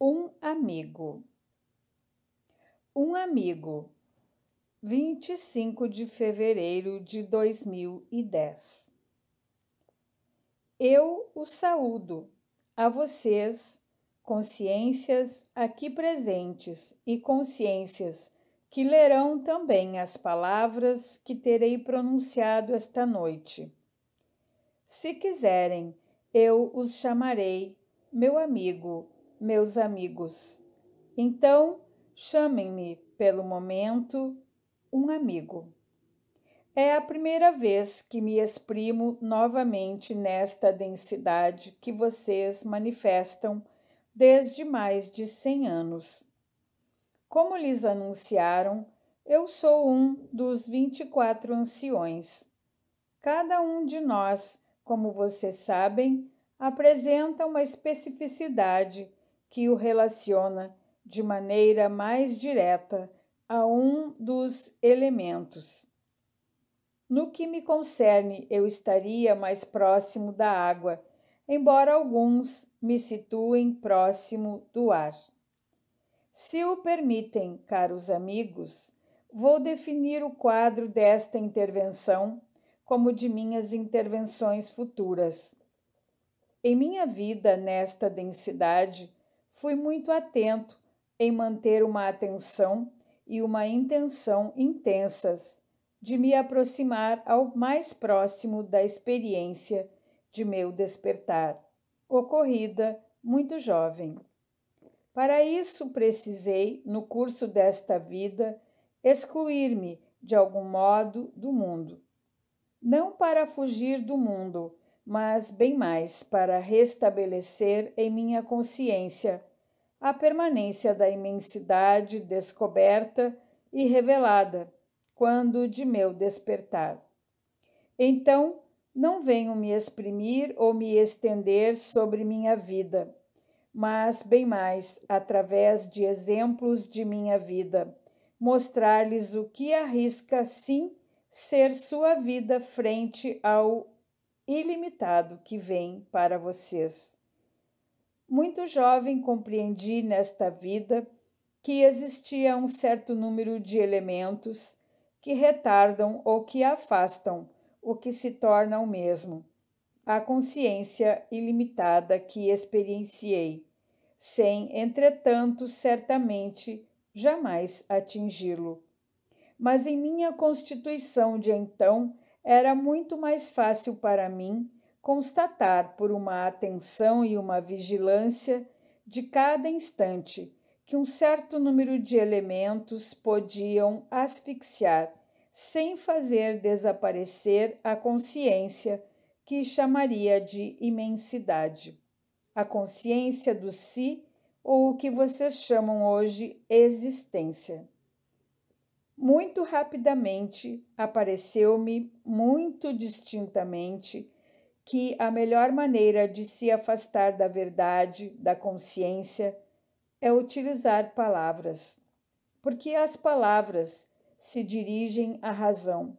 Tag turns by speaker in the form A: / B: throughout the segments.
A: um amigo. Um amigo. 25 de fevereiro de 2010. Eu o saúdo a vocês, consciências aqui presentes e consciências que lerão também as palavras que terei pronunciado esta noite. Se quiserem, eu os chamarei meu amigo meus amigos. Então, chamem-me, pelo momento, um amigo. É a primeira vez que me exprimo novamente nesta densidade que vocês manifestam desde mais de 100 anos. Como lhes anunciaram, eu sou um dos 24 anciões. Cada um de nós, como vocês sabem, apresenta uma especificidade que o relaciona de maneira mais direta a um dos elementos. No que me concerne, eu estaria mais próximo da água, embora alguns me situem próximo do ar. Se o permitem, caros amigos, vou definir o quadro desta intervenção como de minhas intervenções futuras. Em minha vida nesta densidade, fui muito atento em manter uma atenção e uma intenção intensas de me aproximar ao mais próximo da experiência de meu despertar, ocorrida muito jovem. Para isso, precisei, no curso desta vida, excluir-me de algum modo do mundo. Não para fugir do mundo, mas bem mais para restabelecer em minha consciência a permanência da imensidade descoberta e revelada, quando de meu despertar. Então, não venho me exprimir ou me estender sobre minha vida, mas, bem mais, através de exemplos de minha vida, mostrar-lhes o que arrisca, sim, ser sua vida frente ao ilimitado que vem para vocês. Muito jovem compreendi nesta vida que existia um certo número de elementos que retardam ou que afastam o que se torna o mesmo. A consciência ilimitada que experienciei, sem, entretanto, certamente jamais atingi-lo. Mas em minha constituição de então era muito mais fácil para mim constatar por uma atenção e uma vigilância de cada instante que um certo número de elementos podiam asfixiar sem fazer desaparecer a consciência que chamaria de imensidade, a consciência do si ou o que vocês chamam hoje existência. Muito rapidamente apareceu-me, muito distintamente, que a melhor maneira de se afastar da verdade, da consciência, é utilizar palavras, porque as palavras se dirigem à razão,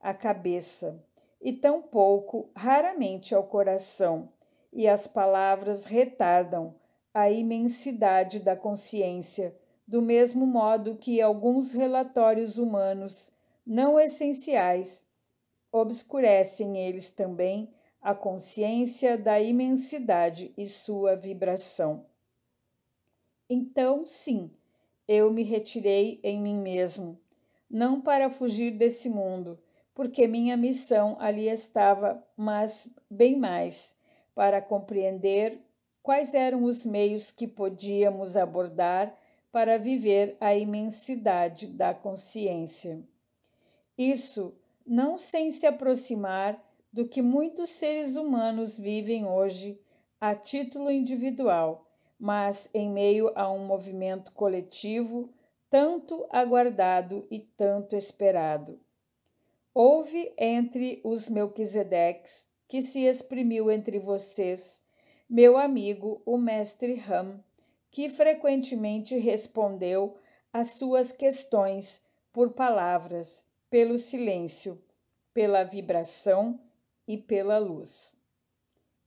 A: à cabeça, e tão pouco, raramente, ao coração, e as palavras retardam a imensidade da consciência, do mesmo modo que alguns relatórios humanos não essenciais obscurecem eles também a consciência da imensidade e sua vibração. Então, sim, eu me retirei em mim mesmo, não para fugir desse mundo, porque minha missão ali estava, mas bem mais, para compreender quais eram os meios que podíamos abordar para viver a imensidade da consciência. Isso não sem se aproximar do que muitos seres humanos vivem hoje a título individual, mas em meio a um movimento coletivo tanto aguardado e tanto esperado. Houve entre os Melquisedeques que se exprimiu entre vocês, meu amigo, o mestre Ram, que frequentemente respondeu às suas questões por palavras, pelo silêncio, pela vibração e pela luz.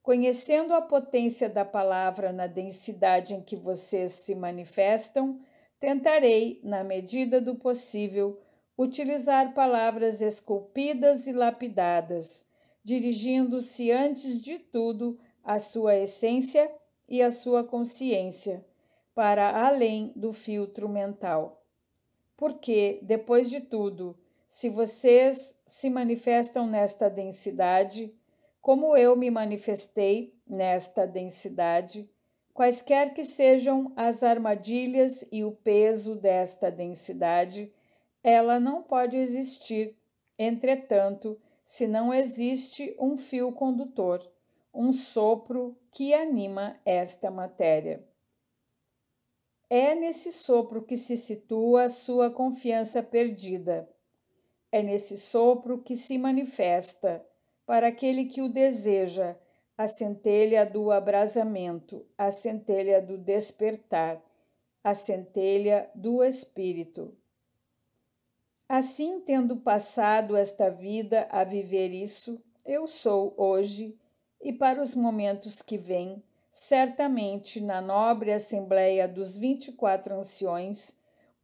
A: Conhecendo a potência da palavra na densidade em que vocês se manifestam, tentarei, na medida do possível, utilizar palavras esculpidas e lapidadas, dirigindo-se antes de tudo à sua essência e à sua consciência, para além do filtro mental. Porque, depois de tudo, se vocês se manifestam nesta densidade, como eu me manifestei nesta densidade, quaisquer que sejam as armadilhas e o peso desta densidade, ela não pode existir. Entretanto, se não existe um fio condutor, um sopro que anima esta matéria. É nesse sopro que se situa a sua confiança perdida é nesse sopro que se manifesta, para aquele que o deseja, a centelha do abrasamento, a centelha do despertar, a centelha do espírito. Assim, tendo passado esta vida a viver isso, eu sou hoje e para os momentos que vêm, certamente na nobre assembleia dos 24 anciões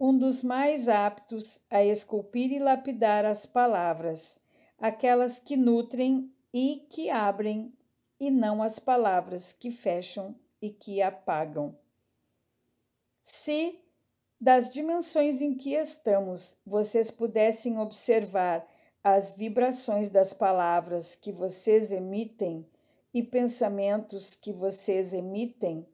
A: um dos mais aptos a esculpir e lapidar as palavras, aquelas que nutrem e que abrem, e não as palavras que fecham e que apagam. Se das dimensões em que estamos, vocês pudessem observar as vibrações das palavras que vocês emitem e pensamentos que vocês emitem,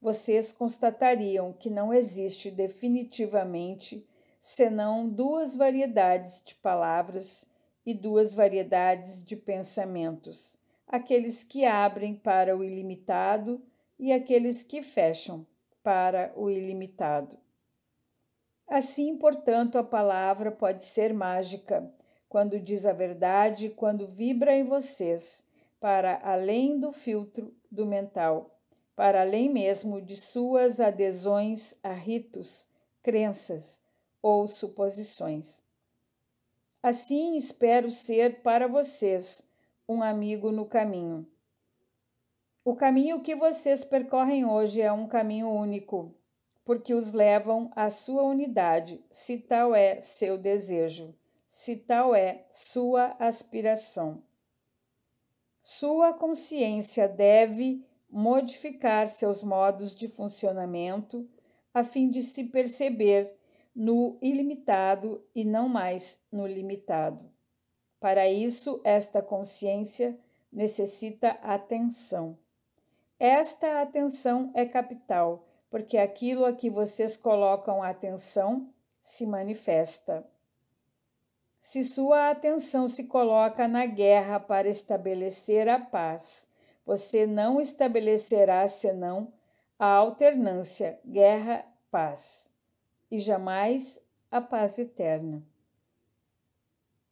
A: vocês constatariam que não existe definitivamente senão duas variedades de palavras e duas variedades de pensamentos, aqueles que abrem para o ilimitado e aqueles que fecham para o ilimitado. Assim, portanto, a palavra pode ser mágica quando diz a verdade, quando vibra em vocês, para além do filtro do mental para além mesmo de suas adesões a ritos, crenças ou suposições. Assim espero ser para vocês um amigo no caminho. O caminho que vocês percorrem hoje é um caminho único, porque os levam à sua unidade, se tal é seu desejo, se tal é sua aspiração. Sua consciência deve modificar seus modos de funcionamento a fim de se perceber no ilimitado e não mais no limitado. Para isso, esta consciência necessita atenção. Esta atenção é capital, porque aquilo a que vocês colocam atenção se manifesta. Se sua atenção se coloca na guerra para estabelecer a paz, você não estabelecerá senão a alternância guerra-paz e jamais a paz eterna.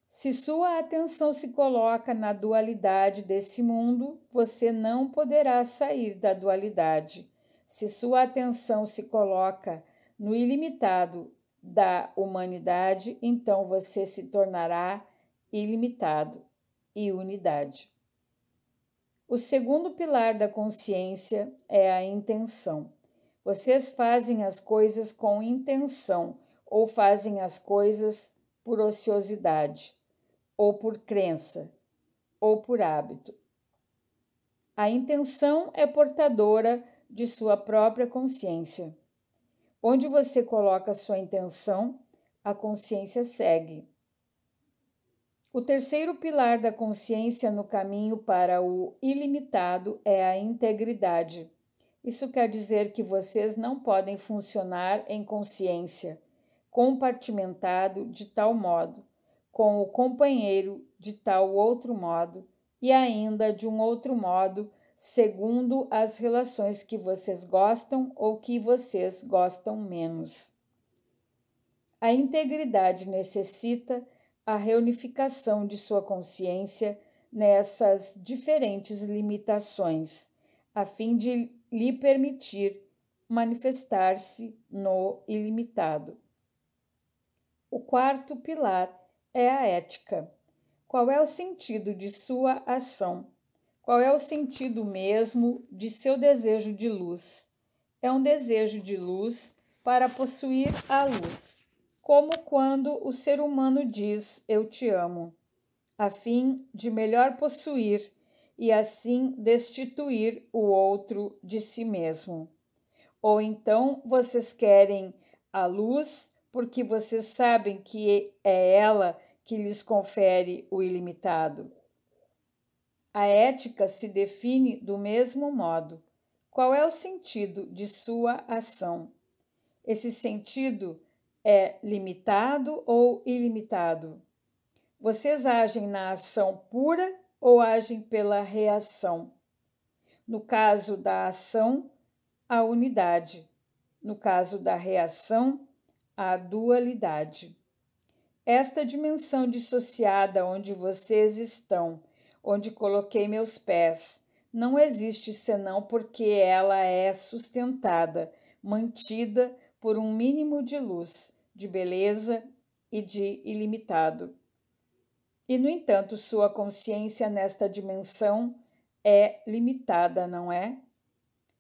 A: Se sua atenção se coloca na dualidade desse mundo, você não poderá sair da dualidade. Se sua atenção se coloca no ilimitado da humanidade, então você se tornará ilimitado e unidade. O segundo pilar da consciência é a intenção. Vocês fazem as coisas com intenção ou fazem as coisas por ociosidade, ou por crença, ou por hábito. A intenção é portadora de sua própria consciência. Onde você coloca sua intenção, a consciência segue. O terceiro pilar da consciência no caminho para o ilimitado é a integridade. Isso quer dizer que vocês não podem funcionar em consciência, compartimentado de tal modo, com o companheiro de tal outro modo e ainda de um outro modo, segundo as relações que vocês gostam ou que vocês gostam menos. A integridade necessita a reunificação de sua consciência nessas diferentes limitações, a fim de lhe permitir manifestar-se no ilimitado. O quarto pilar é a ética. Qual é o sentido de sua ação? Qual é o sentido mesmo de seu desejo de luz? É um desejo de luz para possuir a luz como quando o ser humano diz eu te amo, a fim de melhor possuir e assim destituir o outro de si mesmo. Ou então vocês querem a luz porque vocês sabem que é ela que lhes confere o ilimitado. A ética se define do mesmo modo. Qual é o sentido de sua ação? Esse sentido é limitado ou ilimitado? Vocês agem na ação pura ou agem pela reação? No caso da ação, a unidade. No caso da reação, a dualidade. Esta dimensão dissociada onde vocês estão, onde coloquei meus pés, não existe senão porque ela é sustentada, mantida por um mínimo de luz de beleza e de ilimitado. E, no entanto, sua consciência nesta dimensão é limitada, não é?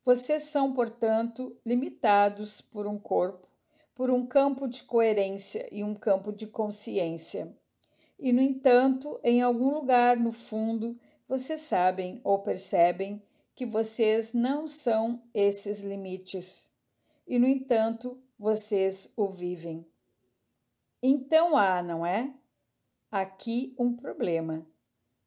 A: Vocês são, portanto, limitados por um corpo, por um campo de coerência e um campo de consciência. E, no entanto, em algum lugar no fundo, vocês sabem ou percebem que vocês não são esses limites. E, no entanto, vocês o vivem. Então há, não é? Aqui um problema.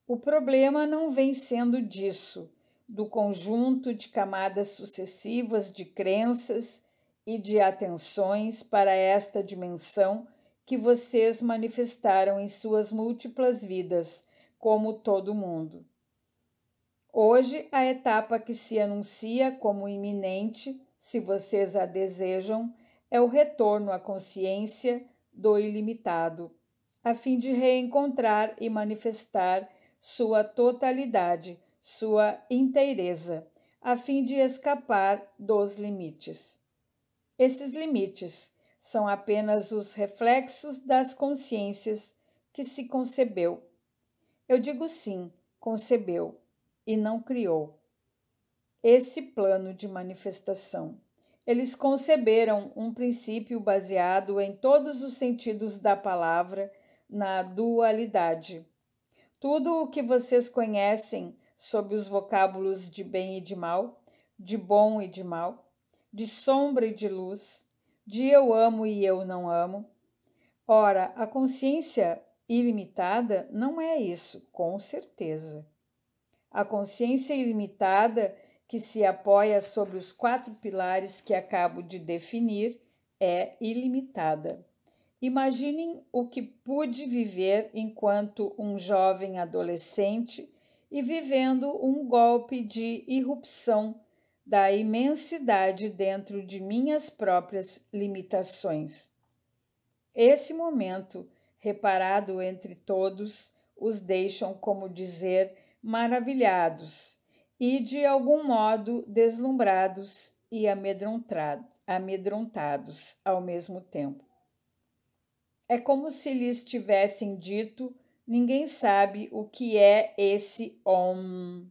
A: O problema não vem sendo disso, do conjunto de camadas sucessivas de crenças e de atenções para esta dimensão que vocês manifestaram em suas múltiplas vidas, como todo mundo. Hoje, a etapa que se anuncia como iminente, se vocês a desejam, é o retorno à consciência do ilimitado, a fim de reencontrar e manifestar sua totalidade, sua inteireza, a fim de escapar dos limites. Esses limites são apenas os reflexos das consciências que se concebeu. Eu digo sim, concebeu e não criou. Esse plano de manifestação. Eles conceberam um princípio baseado em todos os sentidos da palavra na dualidade. Tudo o que vocês conhecem sobre os vocábulos de bem e de mal, de bom e de mal, de sombra e de luz, de eu amo e eu não amo. Ora, a consciência ilimitada não é isso, com certeza. A consciência ilimitada que se apoia sobre os quatro pilares que acabo de definir, é ilimitada. Imaginem o que pude viver enquanto um jovem adolescente e vivendo um golpe de irrupção da imensidade dentro de minhas próprias limitações. Esse momento, reparado entre todos, os deixam, como dizer, maravilhados e de algum modo deslumbrados e amedrontado, amedrontados ao mesmo tempo. É como se lhes tivessem dito: ninguém sabe o que é esse homem,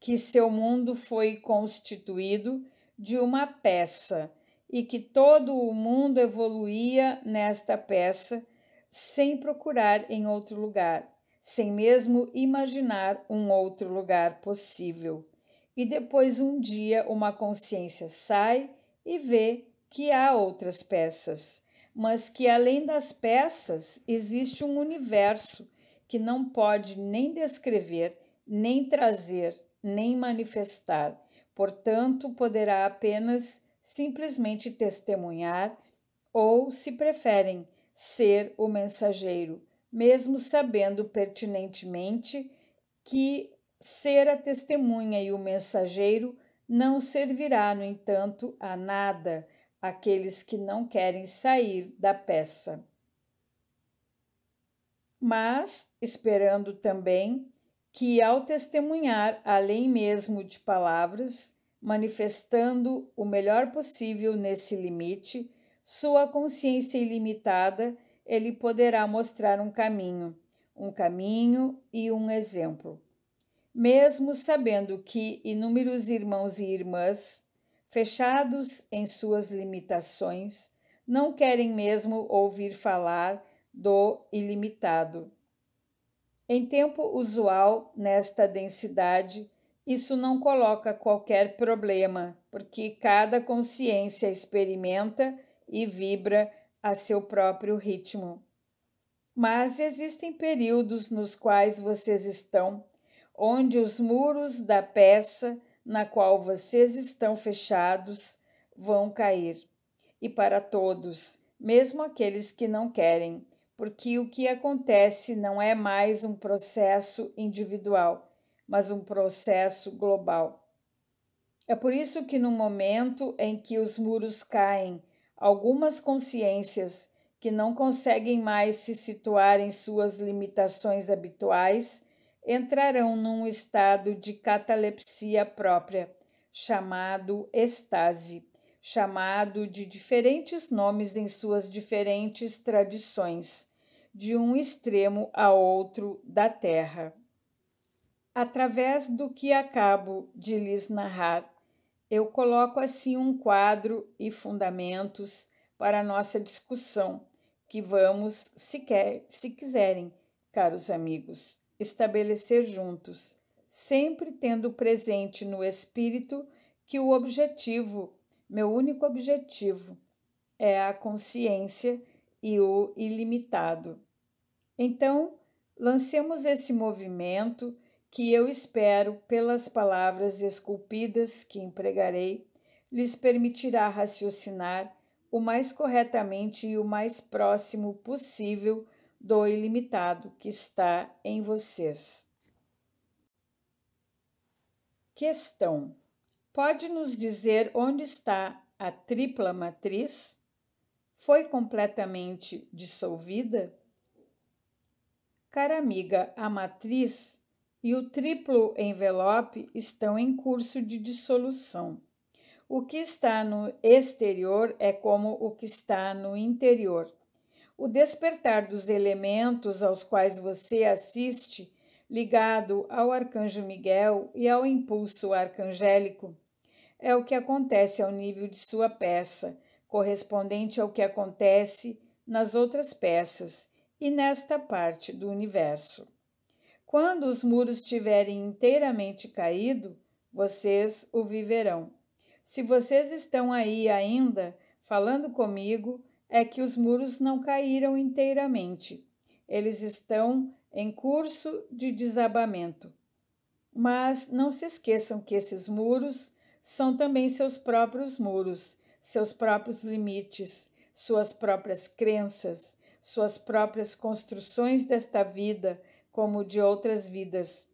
A: que seu mundo foi constituído de uma peça e que todo o mundo evoluía nesta peça sem procurar em outro lugar sem mesmo imaginar um outro lugar possível. E depois um dia uma consciência sai e vê que há outras peças, mas que além das peças existe um universo que não pode nem descrever, nem trazer, nem manifestar. Portanto, poderá apenas simplesmente testemunhar ou, se preferem, ser o mensageiro mesmo sabendo pertinentemente que ser a testemunha e o mensageiro não servirá, no entanto, a nada aqueles que não querem sair da peça. Mas, esperando também que, ao testemunhar, além mesmo de palavras, manifestando o melhor possível nesse limite, sua consciência ilimitada ele poderá mostrar um caminho, um caminho e um exemplo. Mesmo sabendo que inúmeros irmãos e irmãs, fechados em suas limitações, não querem mesmo ouvir falar do ilimitado. Em tempo usual, nesta densidade, isso não coloca qualquer problema, porque cada consciência experimenta e vibra a seu próprio ritmo. Mas existem períodos nos quais vocês estão, onde os muros da peça na qual vocês estão fechados vão cair. E para todos, mesmo aqueles que não querem, porque o que acontece não é mais um processo individual, mas um processo global. É por isso que, no momento em que os muros caem, Algumas consciências que não conseguem mais se situar em suas limitações habituais entrarão num estado de catalepsia própria, chamado estase, chamado de diferentes nomes em suas diferentes tradições, de um extremo a outro da Terra. Através do que acabo de lhes narrar, eu coloco assim um quadro e fundamentos para a nossa discussão, que vamos, se, quer, se quiserem, caros amigos, estabelecer juntos, sempre tendo presente no espírito que o objetivo, meu único objetivo, é a consciência e o ilimitado. Então, lancemos esse movimento que eu espero, pelas palavras esculpidas que empregarei, lhes permitirá raciocinar o mais corretamente e o mais próximo possível do ilimitado que está em vocês. Questão: Pode nos dizer onde está a tripla matriz? Foi completamente dissolvida? Cara amiga, a matriz e o triplo envelope estão em curso de dissolução. O que está no exterior é como o que está no interior. O despertar dos elementos aos quais você assiste, ligado ao arcanjo Miguel e ao impulso arcangélico, é o que acontece ao nível de sua peça, correspondente ao que acontece nas outras peças e nesta parte do universo. Quando os muros tiverem inteiramente caído, vocês o viverão. Se vocês estão aí ainda falando comigo, é que os muros não caíram inteiramente. Eles estão em curso de desabamento. Mas não se esqueçam que esses muros são também seus próprios muros, seus próprios limites, suas próprias crenças, suas próprias construções desta vida como de outras vidas,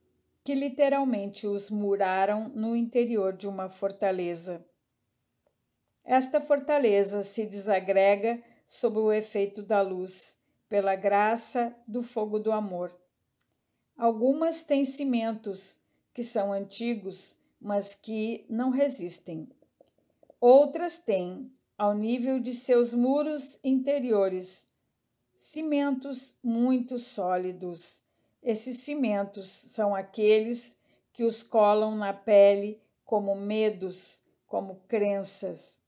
A: que literalmente os muraram no interior de uma fortaleza. Esta fortaleza se desagrega sob o efeito da luz, pela graça do fogo do amor. Algumas têm cimentos, que são antigos, mas que não resistem. Outras têm, ao nível de seus muros interiores, cimentos muito sólidos esses cimentos são aqueles que os colam na pele como medos, como crenças.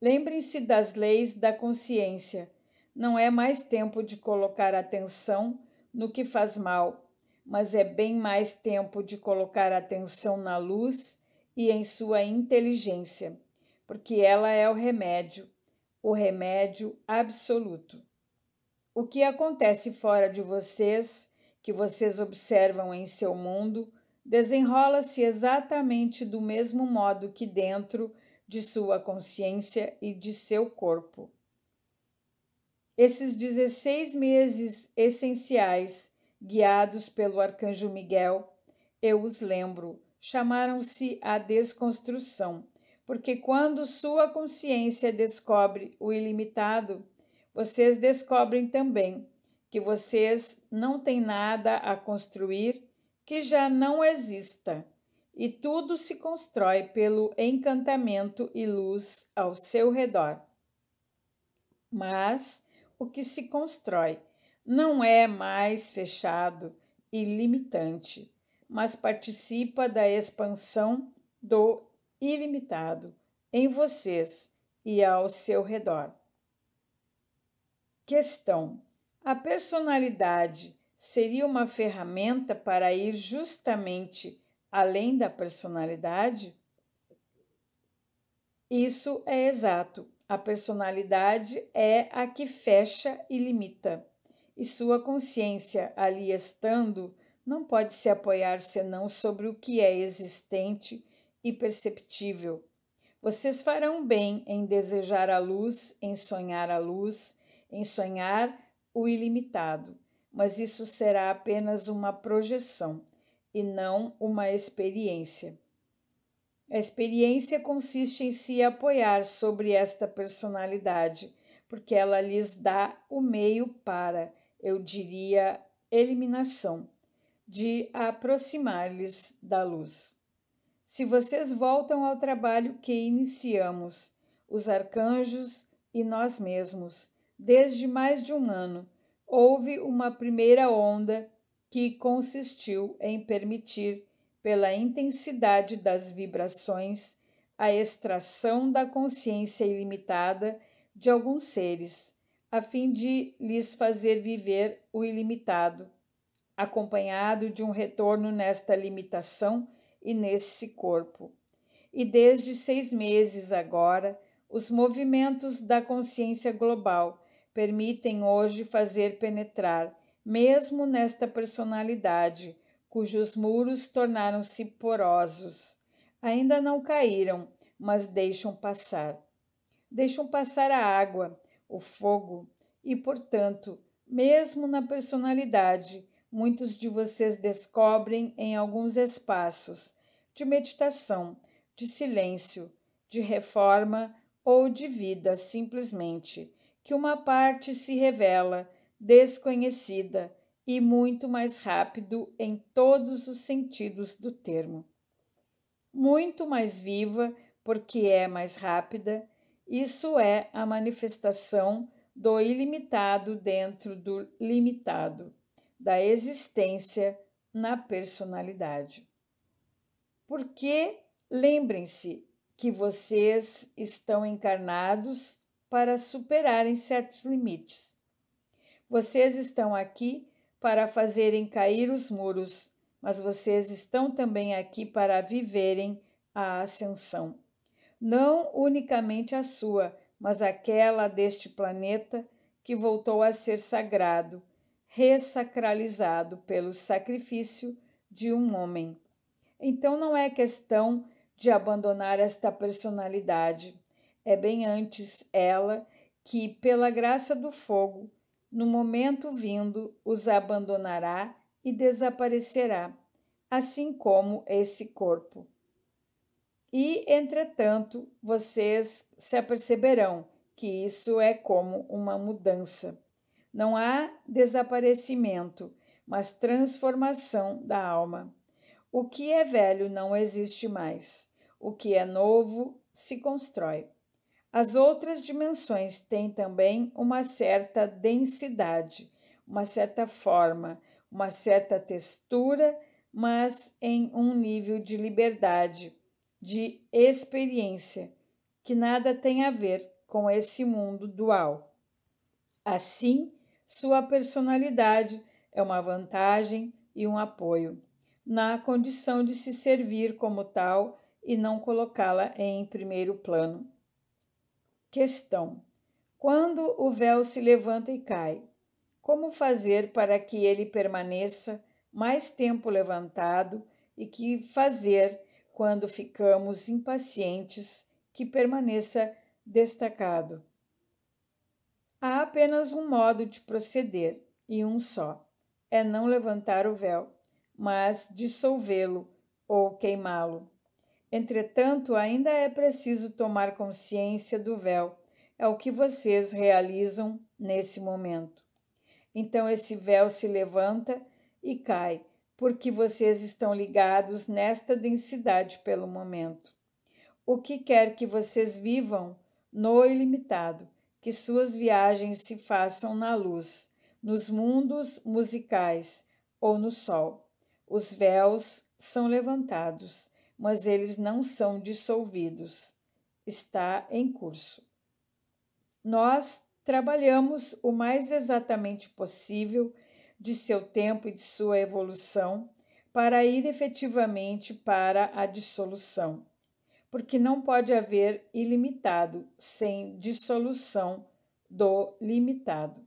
A: Lembrem-se das leis da consciência. Não é mais tempo de colocar atenção no que faz mal, mas é bem mais tempo de colocar atenção na luz e em sua inteligência, porque ela é o remédio, o remédio absoluto. O que acontece fora de vocês que vocês observam em seu mundo desenrola-se exatamente do mesmo modo que dentro de sua consciência e de seu corpo. Esses 16 meses essenciais, guiados pelo arcanjo Miguel, eu os lembro, chamaram-se a desconstrução, porque quando sua consciência descobre o ilimitado, vocês descobrem também que vocês não têm nada a construir que já não exista, e tudo se constrói pelo encantamento e luz ao seu redor. Mas o que se constrói não é mais fechado e limitante, mas participa da expansão do ilimitado em vocês e ao seu redor. Questão a personalidade seria uma ferramenta para ir justamente além da personalidade? Isso é exato. A personalidade é a que fecha e limita, e sua consciência, ali estando, não pode se apoiar senão sobre o que é existente e perceptível. Vocês farão bem em desejar a luz, em sonhar a luz, em sonhar o ilimitado, mas isso será apenas uma projeção e não uma experiência. A experiência consiste em se apoiar sobre esta personalidade, porque ela lhes dá o meio para, eu diria, eliminação, de aproximar-lhes da luz. Se vocês voltam ao trabalho que iniciamos, os arcanjos e nós mesmos, desde mais de um ano, houve uma primeira onda que consistiu em permitir, pela intensidade das vibrações, a extração da consciência ilimitada de alguns seres, a fim de lhes fazer viver o ilimitado, acompanhado de um retorno nesta limitação e nesse corpo. E desde seis meses agora, os movimentos da consciência global permitem hoje fazer penetrar, mesmo nesta personalidade, cujos muros tornaram-se porosos. Ainda não caíram, mas deixam passar. Deixam passar a água, o fogo, e, portanto, mesmo na personalidade, muitos de vocês descobrem em alguns espaços de meditação, de silêncio, de reforma ou de vida simplesmente que uma parte se revela desconhecida e muito mais rápido em todos os sentidos do termo. Muito mais viva, porque é mais rápida, isso é a manifestação do ilimitado dentro do limitado, da existência na personalidade. Porque lembrem-se que vocês estão encarnados para superarem certos limites. Vocês estão aqui para fazerem cair os muros, mas vocês estão também aqui para viverem a ascensão. Não unicamente a sua, mas aquela deste planeta que voltou a ser sagrado, ressacralizado pelo sacrifício de um homem. Então não é questão de abandonar esta personalidade é bem antes ela que, pela graça do fogo, no momento vindo, os abandonará e desaparecerá, assim como esse corpo. E, entretanto, vocês se aperceberão que isso é como uma mudança. Não há desaparecimento, mas transformação da alma. O que é velho não existe mais. O que é novo se constrói. As outras dimensões têm também uma certa densidade, uma certa forma, uma certa textura, mas em um nível de liberdade, de experiência, que nada tem a ver com esse mundo dual. Assim, sua personalidade é uma vantagem e um apoio, na condição de se servir como tal e não colocá-la em primeiro plano. Questão: Quando o véu se levanta e cai, como fazer para que ele permaneça mais tempo levantado e que fazer quando ficamos impacientes que permaneça destacado? Há apenas um modo de proceder, e um só: é não levantar o véu, mas dissolvê-lo ou queimá-lo. Entretanto, ainda é preciso tomar consciência do véu. É o que vocês realizam nesse momento. Então, esse véu se levanta e cai, porque vocês estão ligados nesta densidade pelo momento. O que quer que vocês vivam no ilimitado, que suas viagens se façam na luz, nos mundos musicais ou no sol. Os véus são levantados mas eles não são dissolvidos. Está em curso. Nós trabalhamos o mais exatamente possível de seu tempo e de sua evolução para ir efetivamente para a dissolução, porque não pode haver ilimitado sem dissolução do limitado.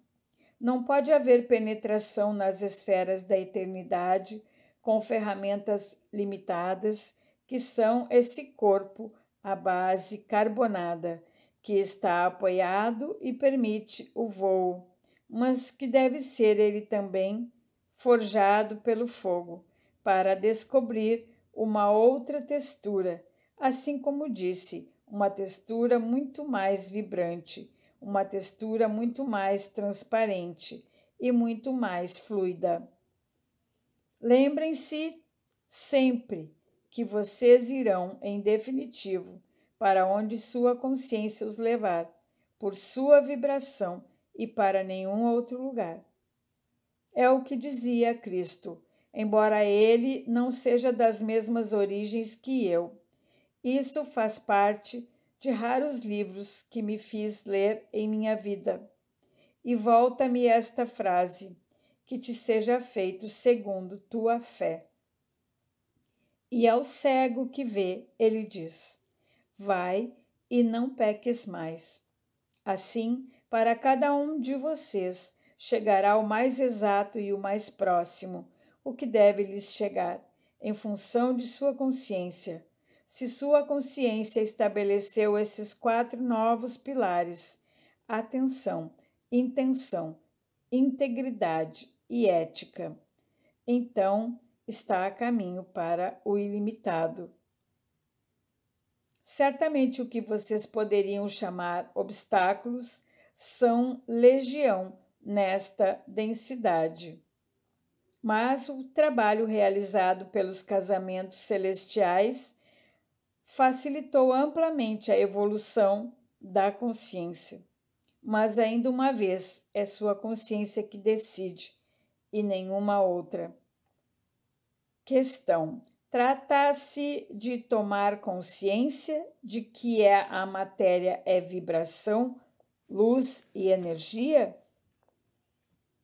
A: Não pode haver penetração nas esferas da eternidade com ferramentas limitadas que são esse corpo à base carbonada, que está apoiado e permite o voo, mas que deve ser ele também forjado pelo fogo, para descobrir uma outra textura, assim como disse, uma textura muito mais vibrante, uma textura muito mais transparente e muito mais fluida. Lembrem-se sempre que vocês irão, em definitivo, para onde sua consciência os levar, por sua vibração e para nenhum outro lugar. É o que dizia Cristo, embora ele não seja das mesmas origens que eu. Isso faz parte de raros livros que me fiz ler em minha vida. E volta-me esta frase: que te seja feito segundo tua fé. E ao cego que vê, ele diz: Vai e não peques mais. Assim, para cada um de vocês chegará o mais exato e o mais próximo, o que deve lhes chegar, em função de sua consciência. Se sua consciência estabeleceu esses quatro novos pilares: atenção, intenção, integridade e ética, então está a caminho para o ilimitado. Certamente o que vocês poderiam chamar obstáculos são legião nesta densidade. Mas o trabalho realizado pelos casamentos celestiais facilitou amplamente a evolução da consciência. Mas ainda uma vez, é sua consciência que decide e nenhuma outra. Questão: Trata-se de tomar consciência de que é a matéria é vibração, luz e energia?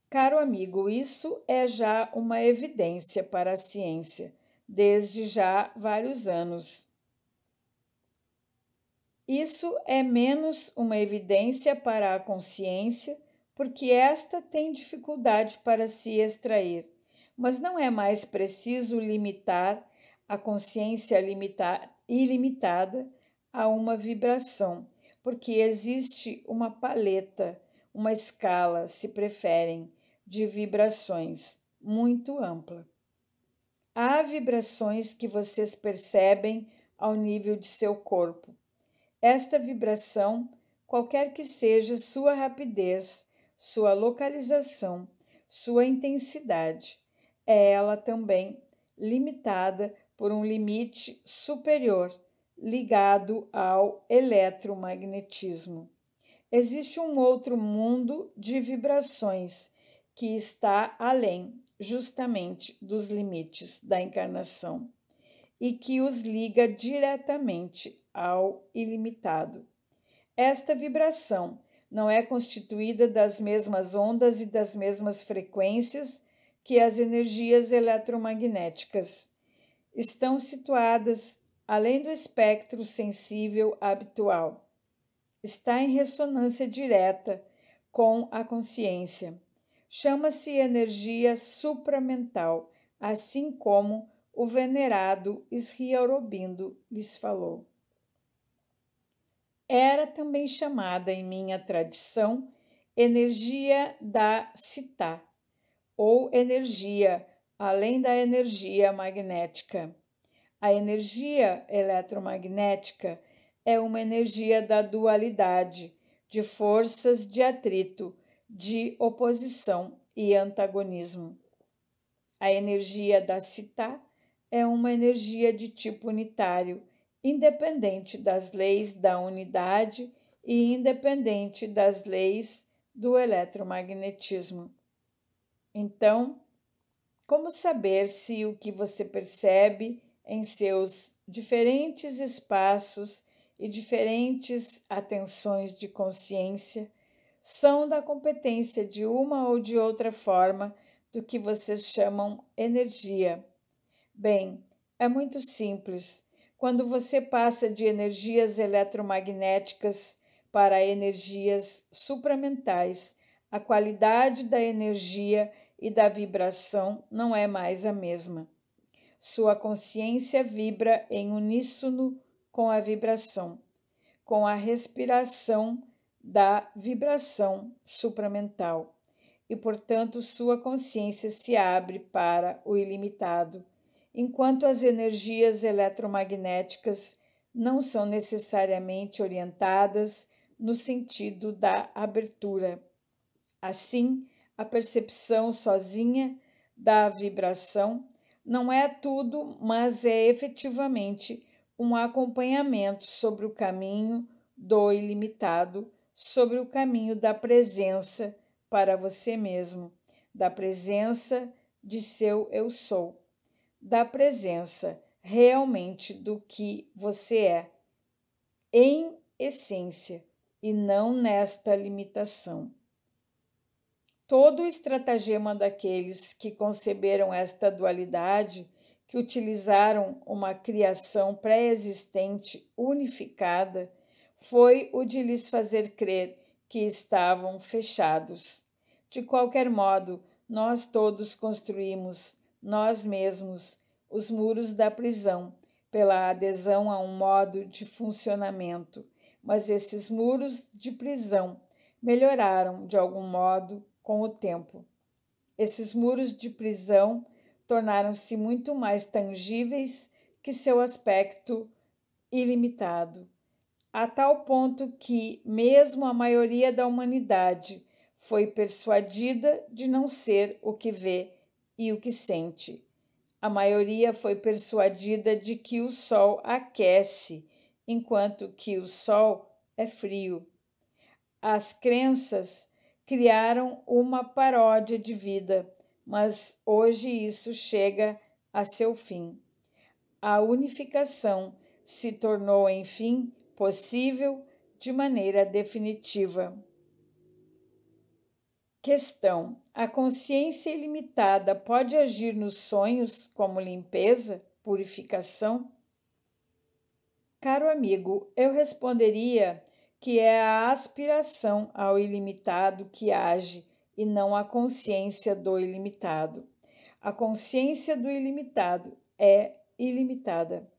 A: Caro amigo, isso é já uma evidência para a ciência, desde já vários anos. Isso é menos uma evidência para a consciência, porque esta tem dificuldade para se extrair mas não é mais preciso limitar a consciência limitar, ilimitada a uma vibração, porque existe uma paleta, uma escala, se preferem, de vibrações muito ampla. Há vibrações que vocês percebem ao nível de seu corpo. Esta vibração, qualquer que seja sua rapidez, sua localização, sua intensidade, é ela também limitada por um limite superior ligado ao eletromagnetismo. Existe um outro mundo de vibrações que está além, justamente, dos limites da encarnação e que os liga diretamente ao ilimitado. Esta vibração não é constituída das mesmas ondas e das mesmas frequências que as energias eletromagnéticas estão situadas além do espectro sensível habitual. Está em ressonância direta com a consciência. Chama-se energia supramental, assim como o venerado Sri Aurobindo lhes falou. Era também chamada em minha tradição energia da citá, ou energia, além da energia magnética. A energia eletromagnética é uma energia da dualidade, de forças de atrito, de oposição e antagonismo. A energia da cita é uma energia de tipo unitário, independente das leis da unidade e independente das leis do eletromagnetismo. Então, como saber se o que você percebe em seus diferentes espaços e diferentes atenções de consciência são da competência de uma ou de outra forma do que vocês chamam energia? Bem, é muito simples. Quando você passa de energias eletromagnéticas para energias supramentais, a qualidade da energia e da vibração não é mais a mesma. Sua consciência vibra em uníssono com a vibração, com a respiração da vibração supramental, e portanto sua consciência se abre para o ilimitado, enquanto as energias eletromagnéticas não são necessariamente orientadas no sentido da abertura. Assim, a percepção sozinha da vibração não é tudo, mas é efetivamente um acompanhamento sobre o caminho do ilimitado, sobre o caminho da presença para você mesmo, da presença de seu eu sou, da presença realmente do que você é, em essência, e não nesta limitação. Todo o estratagema daqueles que conceberam esta dualidade, que utilizaram uma criação pré-existente unificada, foi o de lhes fazer crer que estavam fechados. De qualquer modo, nós todos construímos, nós mesmos, os muros da prisão, pela adesão a um modo de funcionamento. Mas esses muros de prisão melhoraram, de algum modo, com o tempo. Esses muros de prisão tornaram-se muito mais tangíveis que seu aspecto ilimitado, a tal ponto que, mesmo a maioria da humanidade foi persuadida de não ser o que vê e o que sente. A maioria foi persuadida de que o sol aquece, enquanto que o sol é frio. As crenças criaram uma paródia de vida, mas hoje isso chega a seu fim. A unificação se tornou, enfim, possível de maneira definitiva. Questão: A consciência ilimitada pode agir nos sonhos como limpeza, purificação? Caro amigo, eu responderia que é a aspiração ao ilimitado que age e não a consciência do ilimitado. A consciência do ilimitado é ilimitada.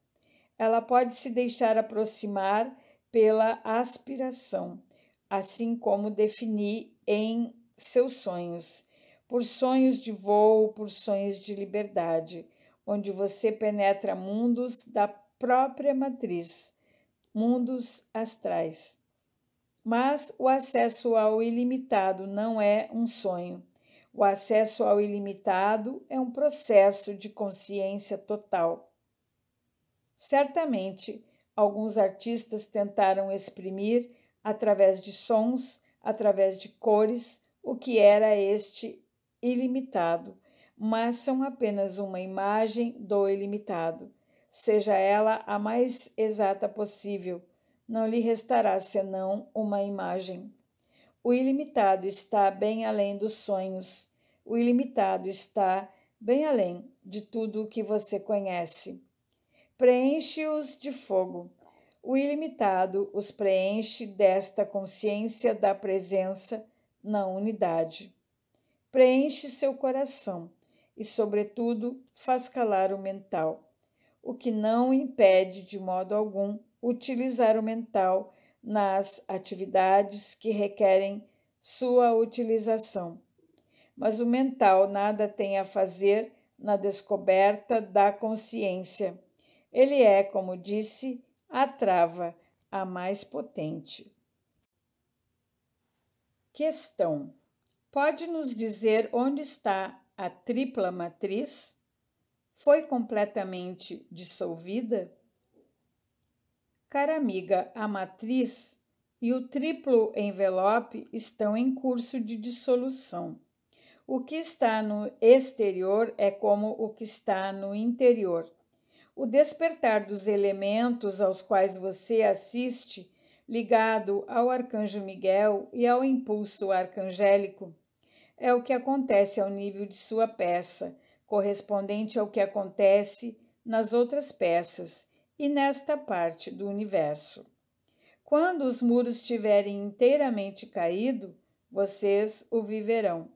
A: Ela pode se deixar aproximar pela aspiração, assim como definir em seus sonhos, por sonhos de voo, por sonhos de liberdade, onde você penetra mundos da própria matriz, mundos astrais. Mas o acesso ao ilimitado não é um sonho. O acesso ao ilimitado é um processo de consciência total. Certamente, alguns artistas tentaram exprimir, através de sons, através de cores, o que era este ilimitado, mas são apenas uma imagem do ilimitado, seja ela a mais exata possível não lhe restará senão uma imagem. O ilimitado está bem além dos sonhos, o ilimitado está bem além de tudo o que você conhece. Preenche-os de fogo. O ilimitado os preenche desta consciência da presença na unidade. Preenche seu coração e, sobretudo, faz calar o mental, o que não impede de modo algum utilizar o mental nas atividades que requerem sua utilização. Mas o mental nada tem a fazer na descoberta da consciência. Ele é, como disse, a trava, a mais potente. Questão: Pode nos dizer onde está a tripla matriz? Foi completamente dissolvida? Cara amiga, a matriz e o triplo envelope estão em curso de dissolução. O que está no exterior é como o que está no interior. O despertar dos elementos aos quais você assiste, ligado ao arcanjo Miguel e ao impulso arcangélico, é o que acontece ao nível de sua peça, correspondente ao que acontece nas outras peças e nesta parte do universo. Quando os muros tiverem inteiramente caído, vocês o viverão.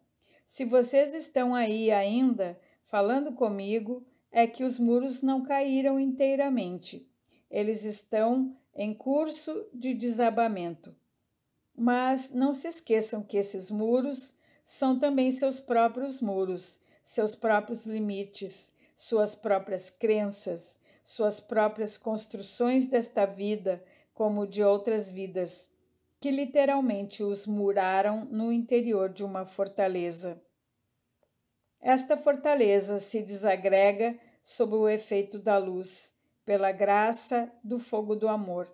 A: Se vocês estão aí ainda falando comigo, é que os muros não caíram inteiramente. Eles estão em curso de desabamento. Mas não se esqueçam que esses muros são também seus próprios muros, seus próprios limites, suas próprias crenças, suas próprias construções desta vida como de outras vidas, que literalmente os muraram no interior de uma fortaleza. Esta fortaleza se desagrega sob o efeito da luz, pela graça do fogo do amor.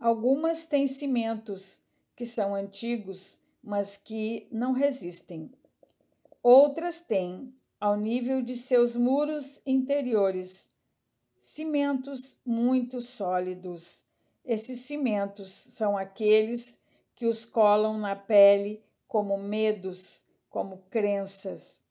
A: Algumas têm cimentos, que são antigos, mas que não resistem. Outras têm, ao nível de seus muros interiores, cimentos muito sólidos. Esses cimentos são aqueles que os colam na pele como medos, como crenças.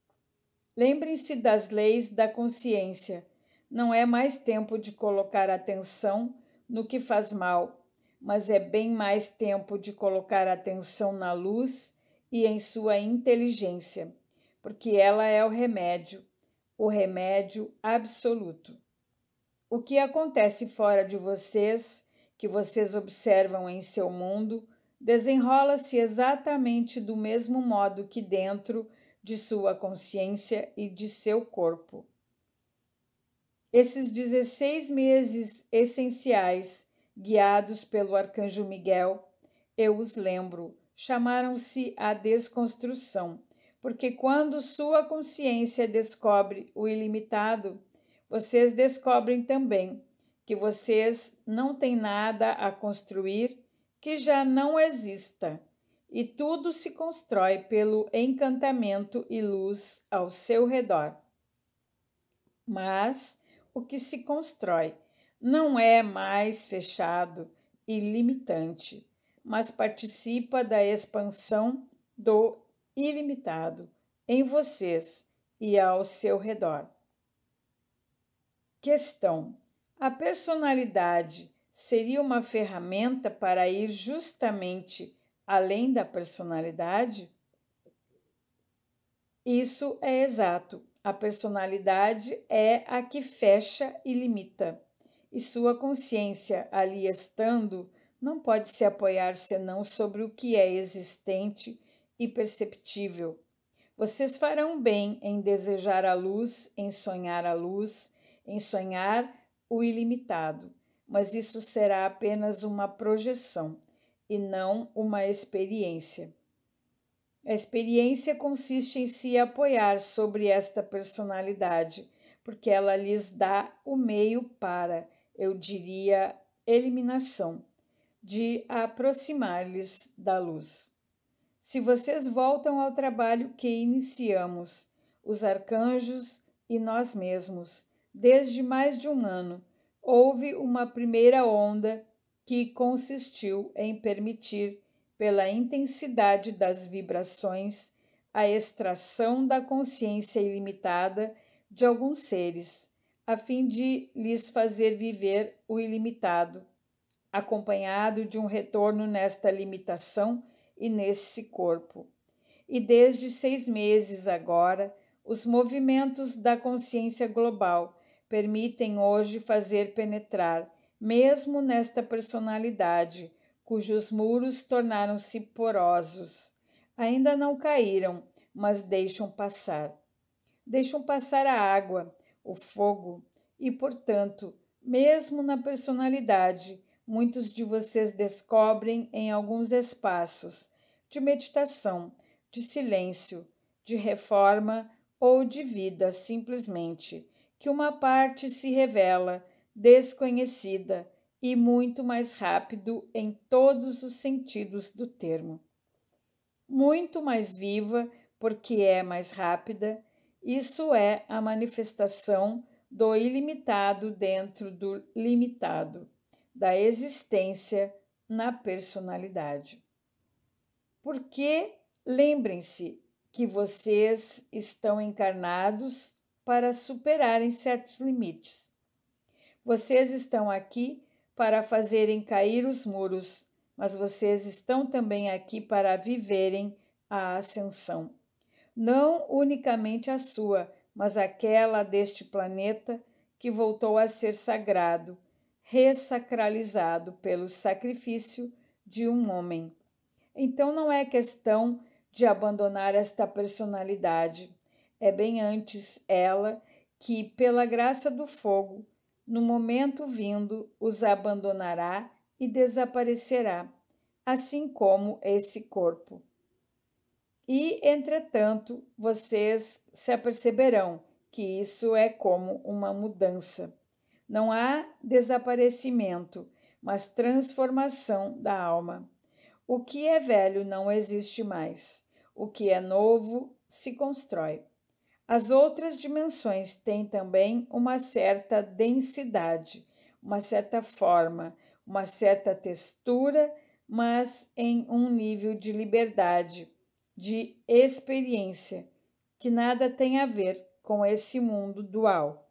A: Lembrem-se das leis da consciência. Não é mais tempo de colocar atenção no que faz mal, mas é bem mais tempo de colocar atenção na luz e em sua inteligência, porque ela é o remédio, o remédio absoluto. O que acontece fora de vocês, que vocês observam em seu mundo, desenrola-se exatamente do mesmo modo que dentro de sua consciência e de seu corpo. Esses 16 meses essenciais, guiados pelo arcanjo Miguel, eu os lembro, chamaram-se a desconstrução, porque quando sua consciência descobre o ilimitado, vocês descobrem também que vocês não têm nada a construir que já não exista, e tudo se constrói pelo encantamento e luz ao seu redor. Mas o que se constrói não é mais fechado e limitante, mas participa da expansão do ilimitado em vocês e ao seu redor. Questão: A personalidade seria uma ferramenta para ir justamente além da personalidade? Isso é exato. A personalidade é a que fecha e limita, e sua consciência, ali estando, não pode se apoiar senão sobre o que é existente e perceptível. Vocês farão bem em desejar a luz, em sonhar a luz, em sonhar o ilimitado, mas isso será apenas uma projeção e não uma experiência. A experiência consiste em se apoiar sobre esta personalidade, porque ela lhes dá o meio para, eu diria, eliminação, de aproximar-lhes da luz. Se vocês voltam ao trabalho que iniciamos, os arcanjos e nós mesmos, desde mais de um ano, houve uma primeira onda que consistiu em permitir, pela intensidade das vibrações, a extração da consciência ilimitada de alguns seres, a fim de lhes fazer viver o ilimitado, acompanhado de um retorno nesta limitação e nesse corpo. E desde seis meses agora, os movimentos da consciência global permitem hoje fazer penetrar, mesmo nesta personalidade, cujos muros tornaram-se porosos. Ainda não caíram, mas deixam passar. Deixam passar a água, o fogo, e, portanto, mesmo na personalidade, muitos de vocês descobrem em alguns espaços de meditação, de silêncio, de reforma ou de vida simplesmente que uma parte se revela desconhecida e muito mais rápido em todos os sentidos do termo. Muito mais viva, porque é mais rápida, isso é a manifestação do ilimitado dentro do limitado, da existência na personalidade. Porque, lembrem-se que vocês estão encarnados para superarem certos limites. Vocês estão aqui para fazerem cair os muros, mas vocês estão também aqui para viverem a ascensão. Não unicamente a sua, mas aquela deste planeta que voltou a ser sagrado, ressacralizado pelo sacrifício de um homem. Então não é questão de abandonar esta personalidade, é bem antes ela que, pela graça do fogo, no momento vindo, os abandonará e desaparecerá, assim como esse corpo. E, entretanto, vocês se aperceberão que isso é como uma mudança. Não há desaparecimento, mas transformação da alma. O que é velho não existe mais. O que é novo se constrói. As outras dimensões têm também uma certa densidade, uma certa forma, uma certa textura, mas em um nível de liberdade, de experiência, que nada tem a ver com esse mundo dual.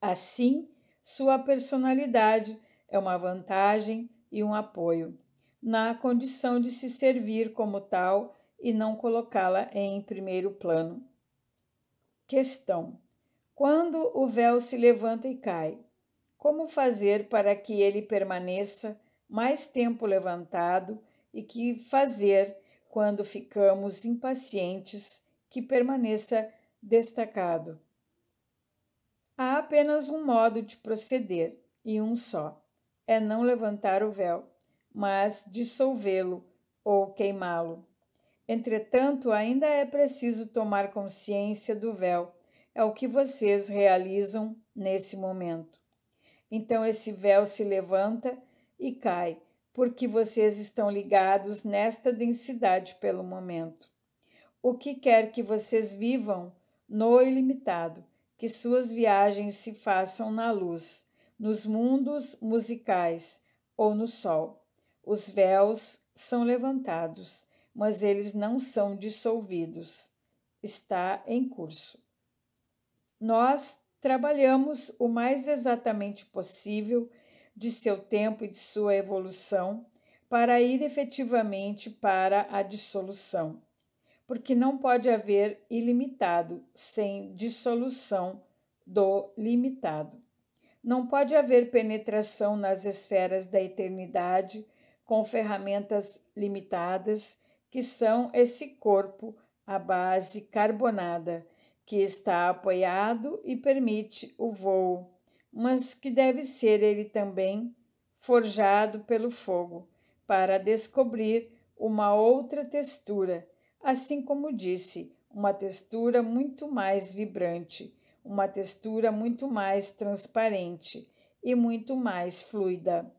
A: Assim, sua personalidade é uma vantagem e um apoio, na condição de se servir como tal e não colocá-la em primeiro plano Questão: Quando o véu se levanta e cai, como fazer para que ele permaneça mais tempo levantado e que fazer quando ficamos impacientes que permaneça destacado? Há apenas um modo de proceder, e um só: é não levantar o véu, mas dissolvê-lo ou queimá-lo. Entretanto, ainda é preciso tomar consciência do véu. É o que vocês realizam nesse momento. Então, esse véu se levanta e cai, porque vocês estão ligados nesta densidade pelo momento. O que quer que vocês vivam no ilimitado, que suas viagens se façam na luz, nos mundos musicais ou no sol. Os véus são levantados mas eles não são dissolvidos. Está em curso. Nós trabalhamos o mais exatamente possível de seu tempo e de sua evolução para ir efetivamente para a dissolução, porque não pode haver ilimitado sem dissolução do limitado. Não pode haver penetração nas esferas da eternidade com ferramentas limitadas que são esse corpo à base carbonada, que está apoiado e permite o voo, mas que deve ser ele também forjado pelo fogo, para descobrir uma outra textura, assim como disse, uma textura muito mais vibrante, uma textura muito mais transparente e muito mais fluida.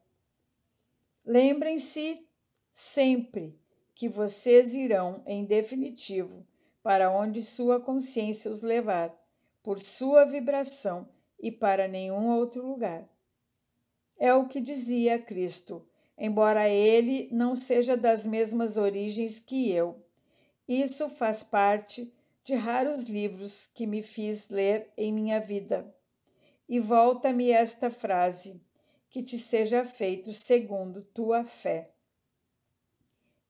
A: Lembrem-se sempre que vocês irão, em definitivo, para onde sua consciência os levar, por sua vibração e para nenhum outro lugar. É o que dizia Cristo, embora ele não seja das mesmas origens que eu. Isso faz parte de raros livros que me fiz ler em minha vida. E volta-me esta frase: que te seja feito segundo tua fé.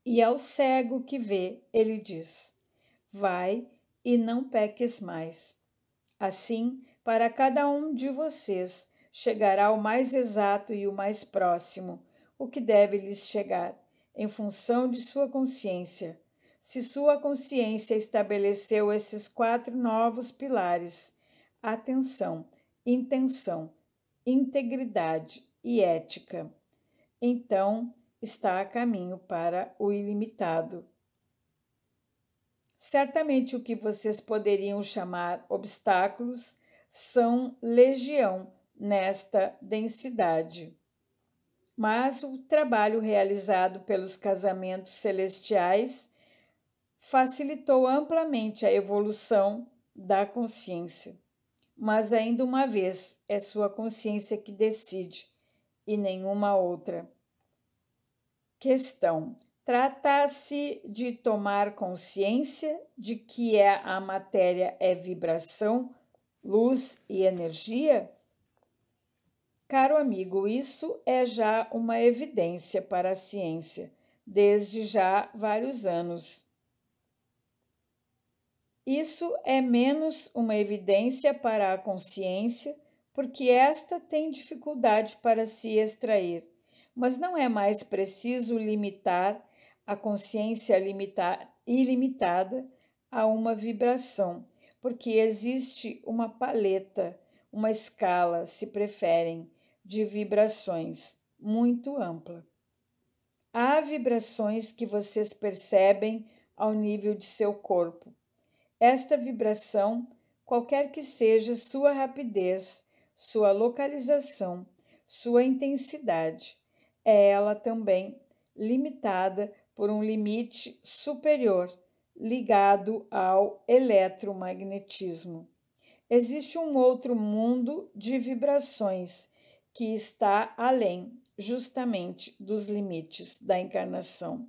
A: E ao cego que vê, ele diz: Vai e não peques mais. Assim, para cada um de vocês chegará o mais exato e o mais próximo, o que deve lhes chegar, em função de sua consciência. Se sua consciência estabeleceu esses quatro novos pilares: atenção, intenção, integridade e ética, então está a caminho para o ilimitado. Certamente o que vocês poderiam chamar obstáculos são legião nesta densidade. Mas o trabalho realizado pelos casamentos celestiais facilitou amplamente a evolução da consciência. Mas ainda uma vez, é sua consciência que decide e nenhuma outra. Questão: Trata-se de tomar consciência de que é a matéria é vibração, luz e energia? Caro amigo, isso é já uma evidência para a ciência, desde já vários anos. Isso é menos uma evidência para a consciência, porque esta tem dificuldade para se extrair mas não é mais preciso limitar a consciência limitar, ilimitada a uma vibração, porque existe uma paleta, uma escala, se preferem, de vibrações muito ampla. Há vibrações que vocês percebem ao nível de seu corpo. Esta vibração, qualquer que seja sua rapidez, sua localização, sua intensidade, é ela também limitada por um limite superior ligado ao eletromagnetismo. Existe um outro mundo de vibrações que está além, justamente, dos limites da encarnação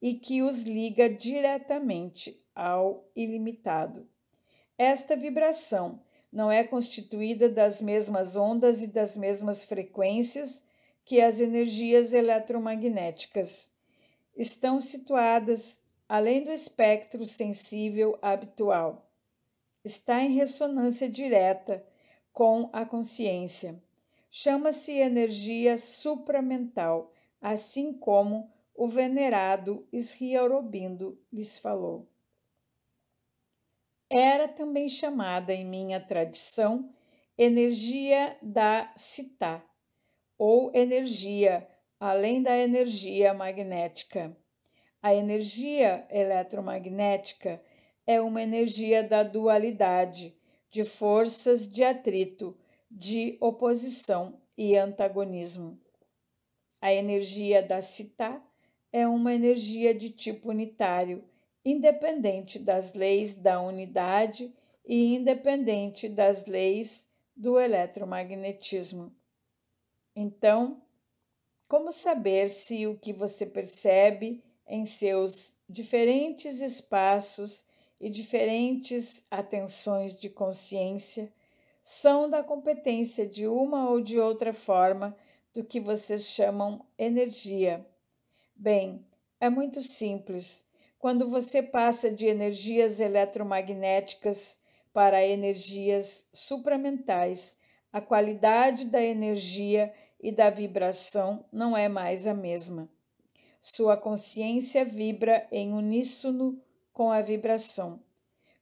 A: e que os liga diretamente ao ilimitado. Esta vibração não é constituída das mesmas ondas e das mesmas frequências que as energias eletromagnéticas. Estão situadas além do espectro sensível habitual. Está em ressonância direta com a consciência. Chama-se energia supramental, assim como o venerado Sri Aurobindo lhes falou. Era também chamada em minha tradição energia da citá, ou energia, além da energia magnética. A energia eletromagnética é uma energia da dualidade, de forças de atrito, de oposição e antagonismo. A energia da citá é uma energia de tipo unitário, independente das leis da unidade e independente das leis do eletromagnetismo. Então, como saber se o que você percebe em seus diferentes espaços e diferentes atenções de consciência são da competência de uma ou de outra forma do que vocês chamam energia? Bem, é muito simples. Quando você passa de energias eletromagnéticas para energias supramentais, a qualidade da energia e da vibração não é mais a mesma. Sua consciência vibra em uníssono com a vibração,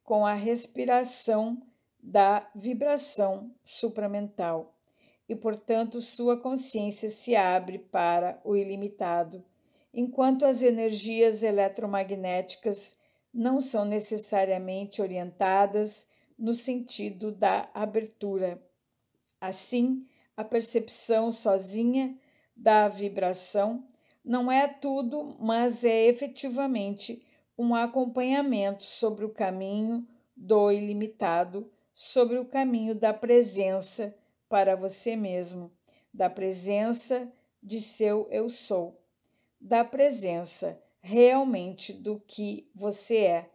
A: com a respiração da vibração supramental, e portanto sua consciência se abre para o ilimitado, enquanto as energias eletromagnéticas não são necessariamente orientadas no sentido da abertura Assim, a percepção sozinha da vibração não é tudo, mas é efetivamente um acompanhamento sobre o caminho do ilimitado, sobre o caminho da presença para você mesmo, da presença de seu eu sou, da presença realmente do que você é,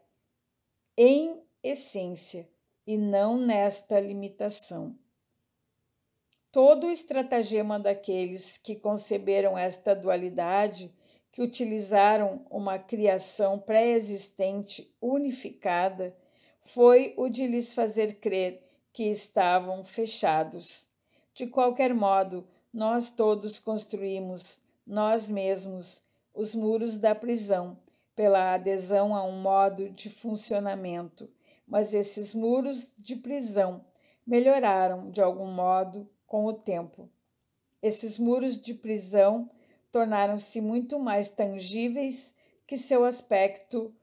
A: em essência, e não nesta limitação. Todo o estratagema daqueles que conceberam esta dualidade, que utilizaram uma criação pré-existente unificada, foi o de lhes fazer crer que estavam fechados. De qualquer modo, nós todos construímos, nós mesmos, os muros da prisão pela adesão a um modo de funcionamento, mas esses muros de prisão melhoraram de algum modo com o tempo. Esses muros de prisão tornaram-se muito mais tangíveis que seu aspecto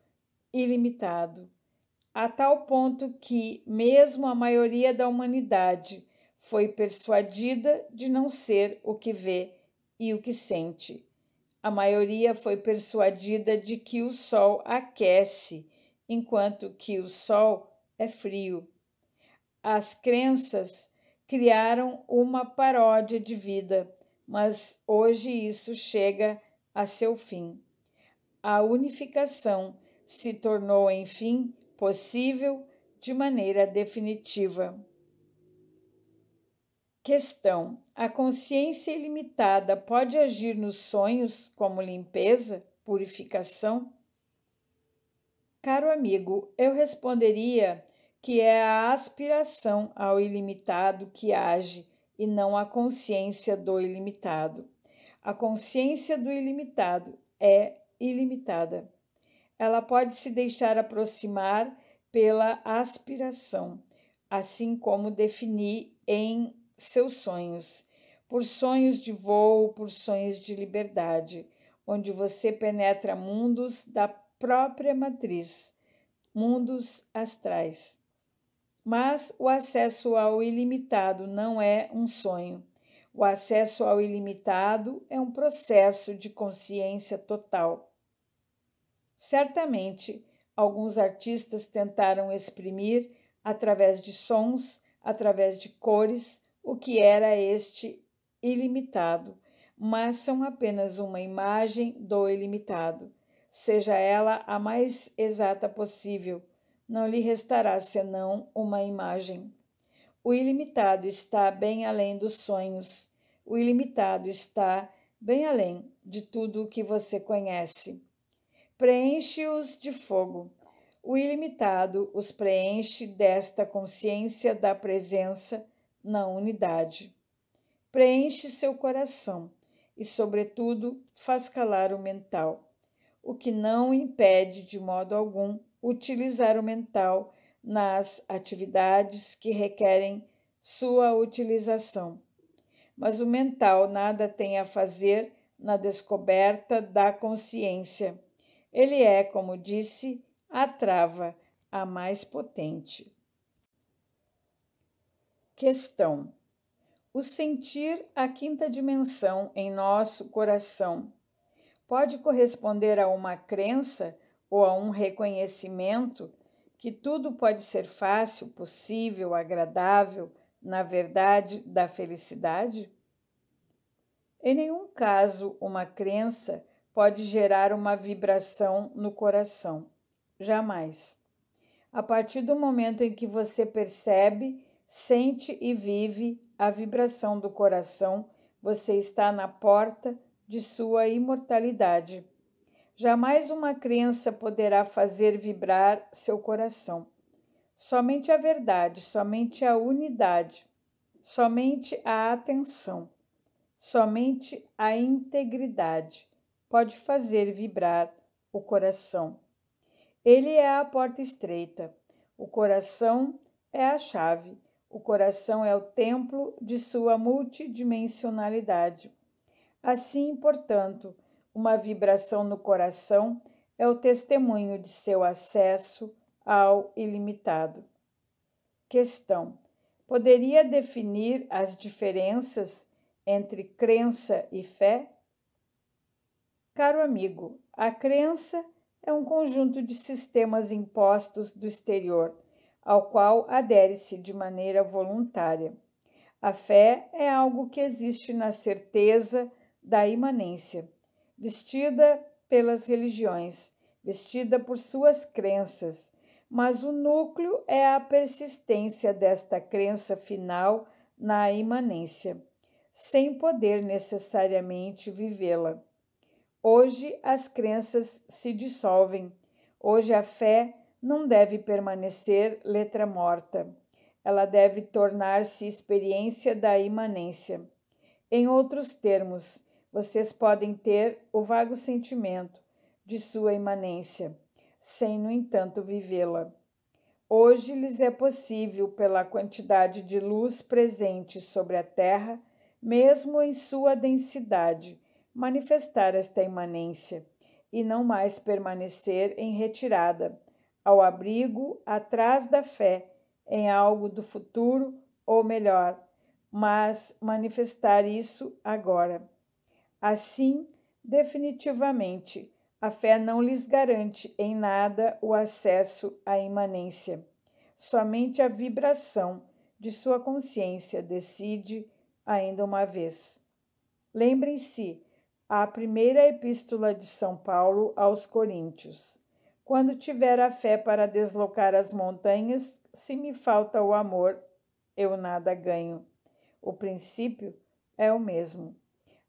A: ilimitado, a tal ponto que mesmo a maioria da humanidade foi persuadida de não ser o que vê e o que sente. A maioria foi persuadida de que o sol aquece, enquanto que o sol é frio. As crenças criaram uma paródia de vida, mas hoje isso chega a seu fim. A unificação se tornou, enfim, possível de maneira definitiva. Questão: A consciência ilimitada pode agir nos sonhos como limpeza, purificação? Caro amigo, eu responderia que é a aspiração ao ilimitado que age e não a consciência do ilimitado. A consciência do ilimitado é ilimitada. Ela pode se deixar aproximar pela aspiração, assim como definir em seus sonhos, por sonhos de voo, por sonhos de liberdade, onde você penetra mundos da própria matriz, mundos astrais. Mas o acesso ao ilimitado não é um sonho. O acesso ao ilimitado é um processo de consciência total. Certamente, alguns artistas tentaram exprimir, através de sons, através de cores, o que era este ilimitado, mas são apenas uma imagem do ilimitado, seja ela a mais exata possível, não lhe restará senão uma imagem. O ilimitado está bem além dos sonhos. O ilimitado está bem além de tudo o que você conhece. Preenche-os de fogo. O ilimitado os preenche desta consciência da presença na unidade. Preenche seu coração e, sobretudo, faz calar o mental, o que não impede de modo algum utilizar o mental nas atividades que requerem sua utilização. Mas o mental nada tem a fazer na descoberta da consciência. Ele é, como disse, a trava, a mais potente. Questão: O sentir a quinta dimensão em nosso coração pode corresponder a uma crença ou a um reconhecimento que tudo pode ser fácil, possível, agradável, na verdade, da felicidade? Em nenhum caso uma crença pode gerar uma vibração no coração. Jamais. A partir do momento em que você percebe, sente e vive a vibração do coração, você está na porta de sua imortalidade. Jamais uma crença poderá fazer vibrar seu coração. Somente a verdade, somente a unidade, somente a atenção, somente a integridade pode fazer vibrar o coração. Ele é a porta estreita, o coração é a chave, o coração é o templo de sua multidimensionalidade. Assim, portanto, uma vibração no coração é o testemunho de seu acesso ao ilimitado. Questão: Poderia definir as diferenças entre crença e fé? Caro amigo, a crença é um conjunto de sistemas impostos do exterior, ao qual adere-se de maneira voluntária. A fé é algo que existe na certeza da imanência vestida pelas religiões, vestida por suas crenças, mas o núcleo é a persistência desta crença final na imanência, sem poder necessariamente vivê-la. Hoje as crenças se dissolvem, hoje a fé não deve permanecer letra morta. Ela deve tornar-se experiência da imanência. Em outros termos, vocês podem ter o vago sentimento de sua imanência, sem, no entanto, vivê-la. Hoje lhes é possível, pela quantidade de luz presente sobre a Terra, mesmo em sua densidade, manifestar esta imanência e não mais permanecer em retirada, ao abrigo, atrás da fé, em algo do futuro ou melhor, mas manifestar isso agora. Assim, definitivamente, a fé não lhes garante em nada o acesso à imanência. Somente a vibração de sua consciência decide ainda uma vez. Lembrem-se a primeira epístola de São Paulo aos Coríntios. Quando tiver a fé para deslocar as montanhas, se me falta o amor, eu nada ganho. O princípio é o mesmo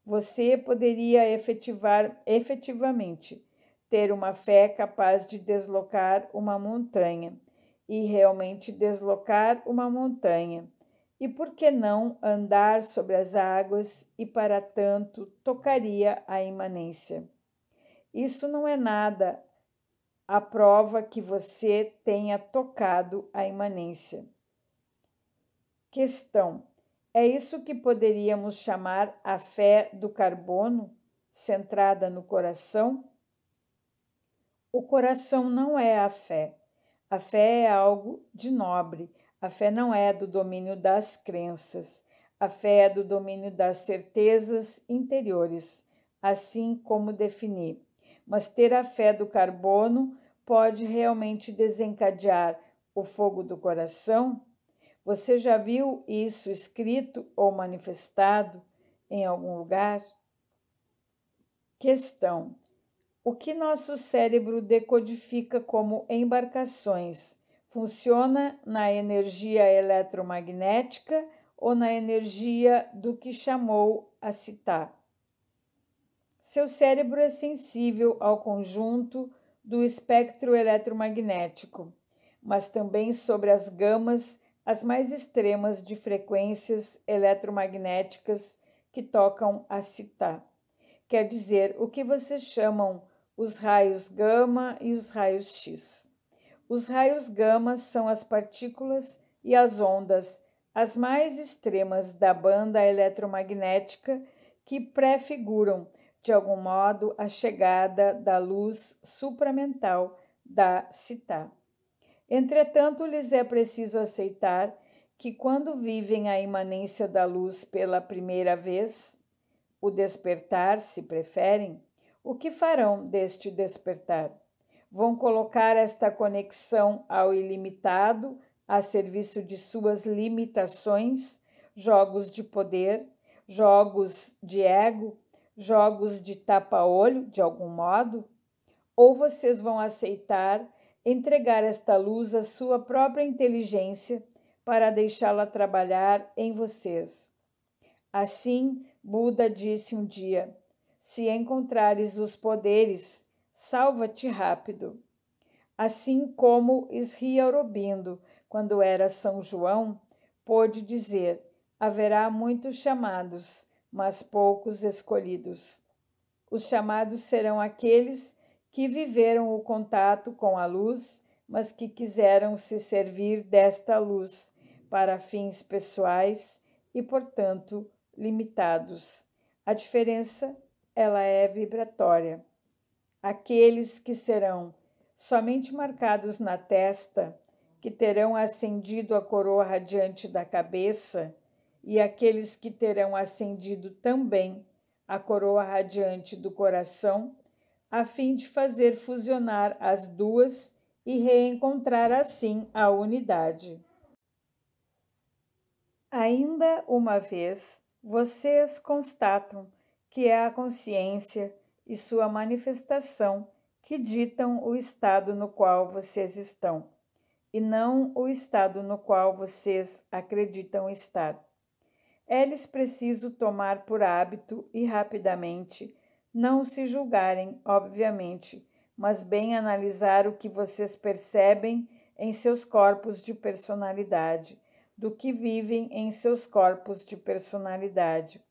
A: você poderia efetivar efetivamente ter uma fé capaz de deslocar uma montanha e realmente deslocar uma montanha. E por que não andar sobre as águas e para tanto tocaria a imanência? Isso não é nada a prova que você tenha tocado a imanência. Questão é isso que poderíamos chamar a fé do carbono, centrada no coração? O coração não é a fé. A fé é algo de nobre. A fé não é do domínio das crenças. A fé é do domínio das certezas interiores, assim como definir. Mas ter a fé do carbono pode realmente desencadear o fogo do coração? Você já viu isso escrito ou manifestado em algum lugar? Questão: O que nosso cérebro decodifica como embarcações funciona na energia eletromagnética ou na energia do que chamou a citar? Seu cérebro é sensível ao conjunto do espectro eletromagnético, mas também sobre as gamas as mais extremas de frequências eletromagnéticas que tocam a citá. Quer dizer, o que vocês chamam os raios gama e os raios X. Os raios gama são as partículas e as ondas as mais extremas da banda eletromagnética que prefiguram, de algum modo, a chegada da luz supramental da citá. Entretanto, lhes é preciso aceitar que, quando vivem a imanência da luz pela primeira vez, o despertar, se preferem, o que farão deste despertar? Vão colocar esta conexão ao ilimitado a serviço de suas limitações, jogos de poder, jogos de ego, jogos de tapa-olho, de algum modo? Ou vocês vão aceitar entregar esta luz à sua própria inteligência para deixá-la trabalhar em vocês. Assim, Buda disse um dia: Se encontrares os poderes, salva-te rápido. Assim como Sri Aurobindo, quando era São João, pôde dizer: Haverá muitos chamados, mas poucos escolhidos. Os chamados serão aqueles que viveram o contato com a luz, mas que quiseram se servir desta luz para fins pessoais e, portanto, limitados. A diferença ela é vibratória. Aqueles que serão somente marcados na testa, que terão acendido a coroa radiante da cabeça, e aqueles que terão acendido também a coroa radiante do coração, a fim de fazer fusionar as duas e reencontrar assim a unidade. Ainda uma vez, vocês constatam que é a consciência e sua manifestação que ditam o estado no qual vocês estão, e não o estado no qual vocês acreditam estar. É-lhes preciso tomar por hábito e rapidamente não se julgarem, obviamente, mas bem analisar o que vocês percebem em seus corpos de personalidade, do que vivem em seus corpos de personalidade,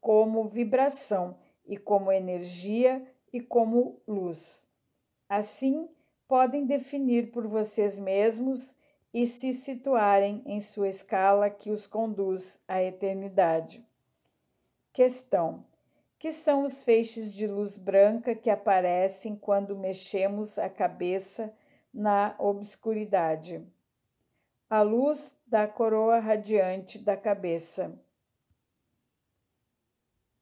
A: como vibração e como energia e como luz. Assim, podem definir por vocês mesmos e se situarem em sua escala que os conduz à eternidade. Questão: que são os feixes de luz branca que aparecem quando mexemos a cabeça na obscuridade. A luz da coroa radiante da cabeça.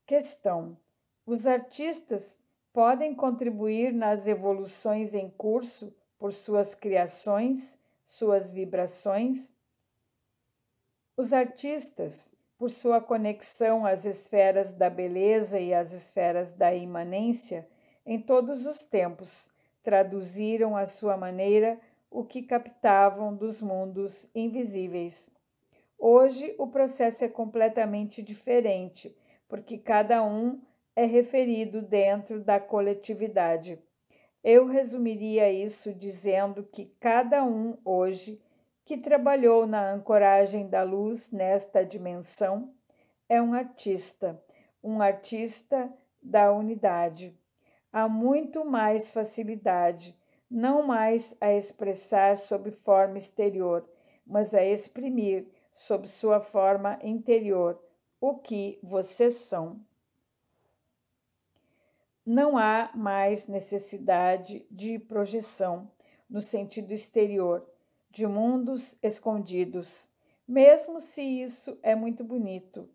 A: Questão: Os artistas podem contribuir nas evoluções em curso por suas criações, suas vibrações? Os artistas por sua conexão às esferas da beleza e às esferas da imanência, em todos os tempos, traduziram à sua maneira o que captavam dos mundos invisíveis. Hoje, o processo é completamente diferente, porque cada um é referido dentro da coletividade. Eu resumiria isso dizendo que cada um hoje que trabalhou na ancoragem da luz nesta dimensão, é um artista, um artista da unidade. Há muito mais facilidade, não mais a expressar sob forma exterior, mas a exprimir sob sua forma interior o que vocês são. Não há mais necessidade de projeção no sentido exterior de mundos escondidos, mesmo se isso é muito bonito.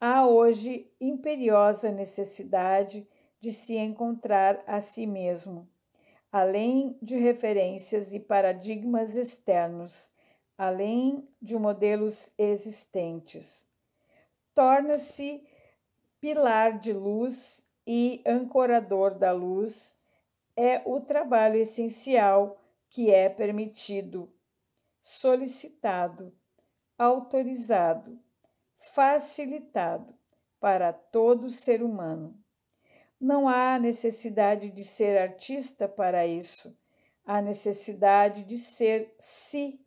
A: Há hoje imperiosa necessidade de se encontrar a si mesmo, além de referências e paradigmas externos, além de modelos existentes. Torna-se pilar de luz e ancorador da luz, é o trabalho essencial que é permitido solicitado, autorizado, facilitado para todo ser humano. Não há necessidade de ser artista para isso. Há necessidade de ser si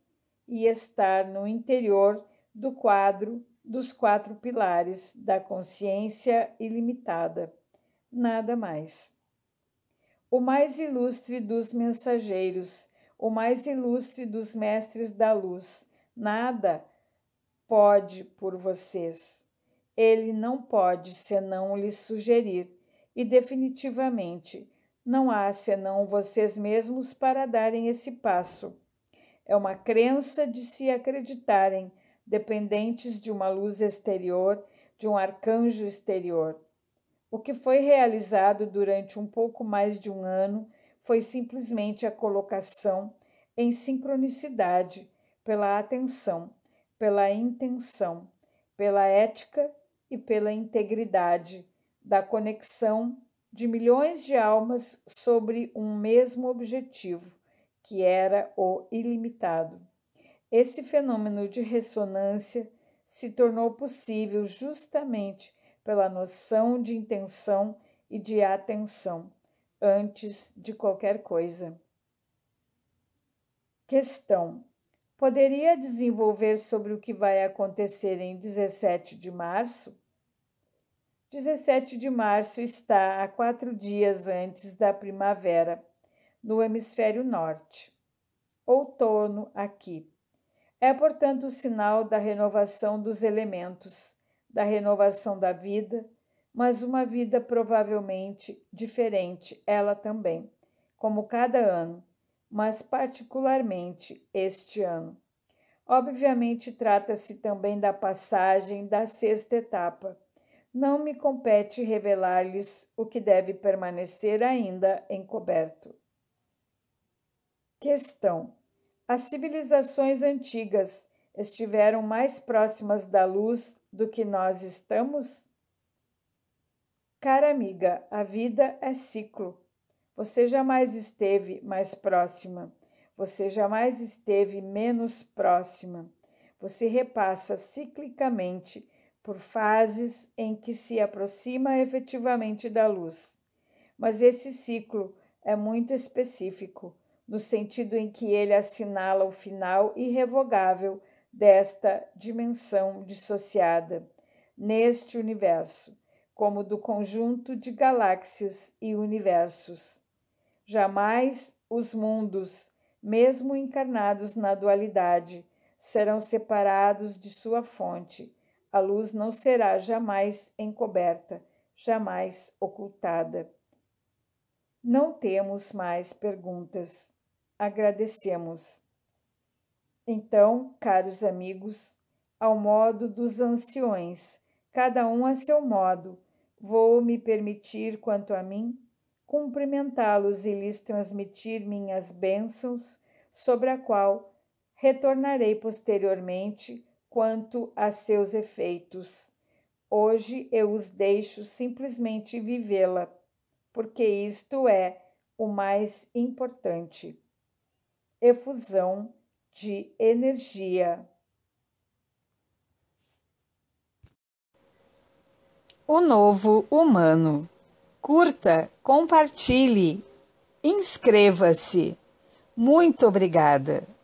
A: e estar no interior do quadro dos quatro pilares da consciência ilimitada. Nada mais. O mais ilustre dos mensageiros o mais ilustre dos mestres da luz. Nada pode por vocês. Ele não pode senão lhes sugerir, e definitivamente não há senão vocês mesmos para darem esse passo. É uma crença de se acreditarem, dependentes de uma luz exterior, de um arcanjo exterior. O que foi realizado durante um pouco mais de um ano foi simplesmente a colocação em sincronicidade pela atenção, pela intenção, pela ética e pela integridade da conexão de milhões de almas sobre um mesmo objetivo, que era o ilimitado. Esse fenômeno de ressonância se tornou possível justamente pela noção de intenção e de atenção, antes de qualquer coisa. Questão: Poderia desenvolver sobre o que vai acontecer em 17 de março? 17 de março está a quatro dias antes da primavera, no hemisfério norte. Outono aqui. É, portanto, o sinal da renovação dos elementos, da renovação da vida, mas uma vida provavelmente diferente, ela também, como cada ano, mas particularmente este ano. Obviamente, trata-se também da passagem da sexta etapa. Não me compete revelar-lhes o que deve permanecer ainda encoberto. Questão: As civilizações antigas estiveram mais próximas da luz do que nós estamos? Cara amiga, a vida é ciclo. Você jamais esteve mais próxima. Você jamais esteve menos próxima. Você repassa ciclicamente por fases em que se aproxima efetivamente da luz. Mas esse ciclo é muito específico, no sentido em que ele assinala o final irrevogável desta dimensão dissociada, neste universo como do conjunto de galáxias e universos. Jamais os mundos, mesmo encarnados na dualidade, serão separados de sua fonte. A luz não será jamais encoberta, jamais ocultada. Não temos mais perguntas. Agradecemos. Então, caros amigos, ao modo dos anciões, cada um a seu modo, Vou me permitir, quanto a mim, cumprimentá-los e lhes transmitir minhas bênçãos, sobre a qual retornarei posteriormente quanto a seus efeitos. Hoje eu os deixo simplesmente vivê-la, porque isto é o mais importante. Efusão de energia. O Novo Humano. Curta, compartilhe, inscreva-se. Muito obrigada!